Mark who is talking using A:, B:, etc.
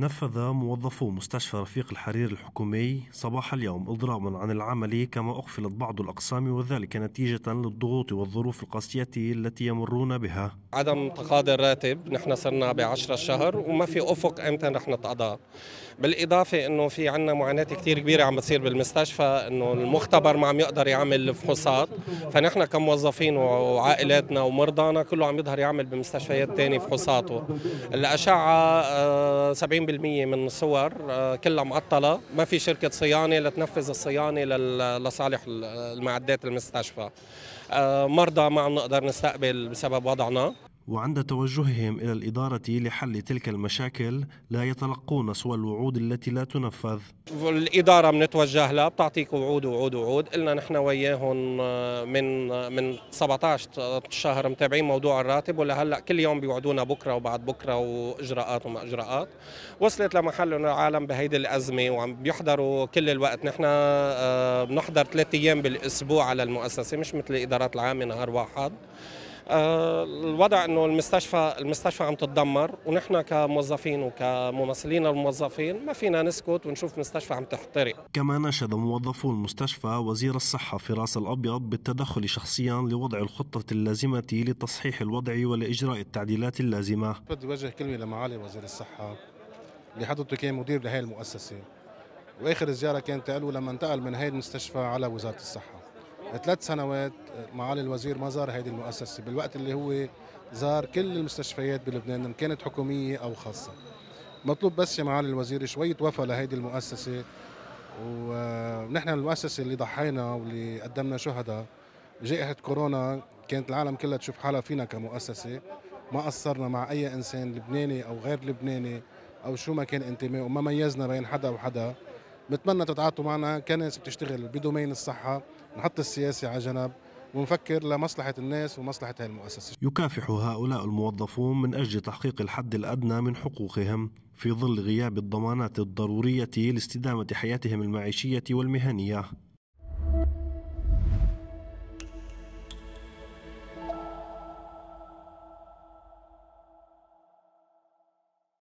A: نفذ موظفو مستشفى رفيق الحرير الحكومي صباح اليوم اضراما عن العمل كما أقفلت بعض الأقسام وذلك نتيجة للضغوط والظروف القاسية التي يمرون بها
B: عدم تقاضي الراتب نحن صرنا 10 شهر وما في أفق أمتى رح نتقاضى بالإضافة أنه في عندنا معاناة كثير كبيرة عم بتصير بالمستشفى أنه المختبر ما عم يقدر يعمل فحوصات فنحن كموظفين وعائلاتنا ومرضانا كله عم يظهر يعمل بمستشفيات ثانيه فحوصاته الأشعة 70 آه، 80% من الصور آه، كلها معطلة ما في شركة صيانة لتنفذ الصيانة لصالح المعدات المستشفى آه، مرضى ما عم نقدر نستقبل بسبب وضعنا
A: وعند توجههم إلى الإدارة لحل تلك المشاكل لا يتلقون سوى الوعود التي لا تنفذ
B: الإدارة بنتوجه لها بتعطيك وعود وعود وعود قلنا نحن وياهم آه، من آه، من 17 شهر متابعين موضوع الراتب ولهلا كل يوم بيوعدونا بكره وبعد بكره واجراءات وما اجراءات وصلت لمحل انه العالم بهيدي الازمه وعم بيحضروا كل الوقت نحن آه، بنحضر ثلاث ايام بالاسبوع على المؤسسه مش مثل الادارات العامه نهار واحد آه، الوضع انه المستشفى المستشفى عم تتدمر ونحن كموظفين وكممثلين الموظفين ما فينا نسكت ونشوف مستشفى عم تحترق
A: كما ناشد موظفو المستشفى وزير الصحه فراس الابيض بالتدخل شخصيا لوضع الخطه اللازمه لتصحيح الوضع ولاجراء التعديلات اللازمه
C: بدي وجه كلمه لمعالي وزير الصحه اللي حضرته كان مدير لهي المؤسسه واخر زياره كانت له لما انتقل من هي المستشفى على وزاره الصحه ثلاث سنوات معالي الوزير ما زار هذه المؤسسة بالوقت اللي هو زار كل المستشفيات بلبنان إن كانت حكومية أو خاصة مطلوب بس يا معالي الوزير شوية وفاء لهذه المؤسسة ونحن المؤسسة اللي ضحينا واللي قدمنا شهداء جائحة كورونا كانت العالم كلها تشوف حالها فينا كمؤسسة ما قصرنا مع أي إنسان لبناني أو غير لبناني أو شو ما كان انتمائه ما ميزنا بين حدا وحدا بتمنى تتعاطوا معنا كناس بتشتغل بدومين الصحة نحط السياسة على جنب ونفكر لمصلحة الناس ومصلحة هذه المؤسسة
A: يكافح هؤلاء الموظفون من أجل تحقيق الحد الأدنى من حقوقهم في ظل غياب الضمانات الضرورية لاستدامة حياتهم المعيشية والمهنية